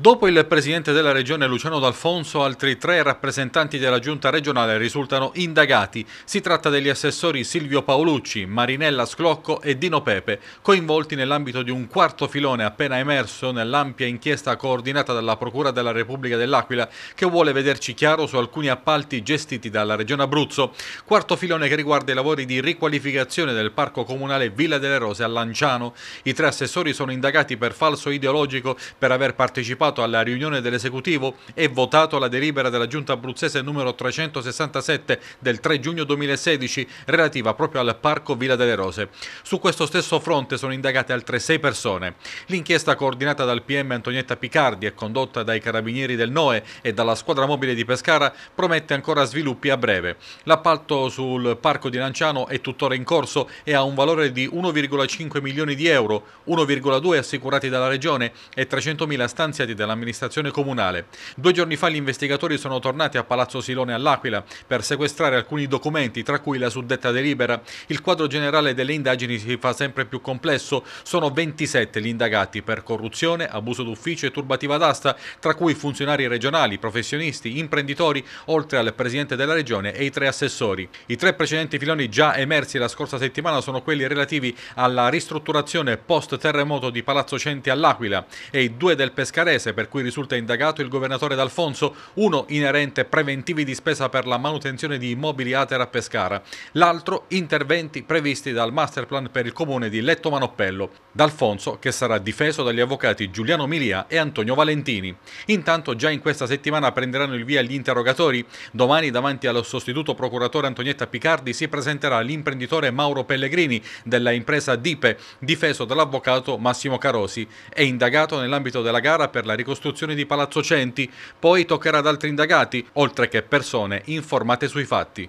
Dopo il presidente della regione Luciano D'Alfonso, altri tre rappresentanti della giunta regionale risultano indagati. Si tratta degli assessori Silvio Paolucci, Marinella Sclocco e Dino Pepe, coinvolti nell'ambito di un quarto filone appena emerso nell'ampia inchiesta coordinata dalla Procura della Repubblica dell'Aquila che vuole vederci chiaro su alcuni appalti gestiti dalla regione Abruzzo. Quarto filone che riguarda i lavori di riqualificazione del parco comunale Villa delle Rose a Lanciano. I tre assessori sono indagati per falso ideologico per aver partecipato approvato alla riunione dell'esecutivo e votato la delibera della giunta abruzzese numero 367 del 3 giugno 2016 relativa proprio al parco Villa delle Rose. Su questo stesso fronte sono indagate altre sei persone. L'inchiesta coordinata dal PM Antonietta Picardi e condotta dai carabinieri del NOE e dalla squadra mobile di Pescara promette ancora sviluppi a breve. L'appalto sul parco di Lanciano è tuttora in corso e ha un valore di 1,5 milioni di euro, 1,2 assicurati dalla Regione e 300.000 stanziati dell'amministrazione comunale. Due giorni fa gli investigatori sono tornati a Palazzo Silone all'Aquila per sequestrare alcuni documenti, tra cui la suddetta delibera. Il quadro generale delle indagini si fa sempre più complesso. Sono 27 gli indagati per corruzione, abuso d'ufficio e turbativa d'asta, tra cui funzionari regionali, professionisti, imprenditori, oltre al Presidente della Regione e i tre assessori. I tre precedenti filoni già emersi la scorsa settimana sono quelli relativi alla ristrutturazione post-terremoto di Palazzo Centi all'Aquila e i due del Pescarese spese per cui risulta indagato il governatore D'Alfonso, uno inerente preventivi di spesa per la manutenzione di immobili Atera a Pescara, l'altro interventi previsti dal masterplan per il comune di Letto Manoppello. D'Alfonso che sarà difeso dagli avvocati Giuliano Milia e Antonio Valentini. Intanto già in questa settimana prenderanno il via gli interrogatori. Domani davanti allo sostituto procuratore Antonietta Picardi si presenterà l'imprenditore Mauro Pellegrini della impresa Dipe, difeso dall'avvocato Massimo Carosi e indagato nell'ambito della gara per la la ricostruzione di Palazzo Centi, poi toccherà ad altri indagati, oltre che persone informate sui fatti.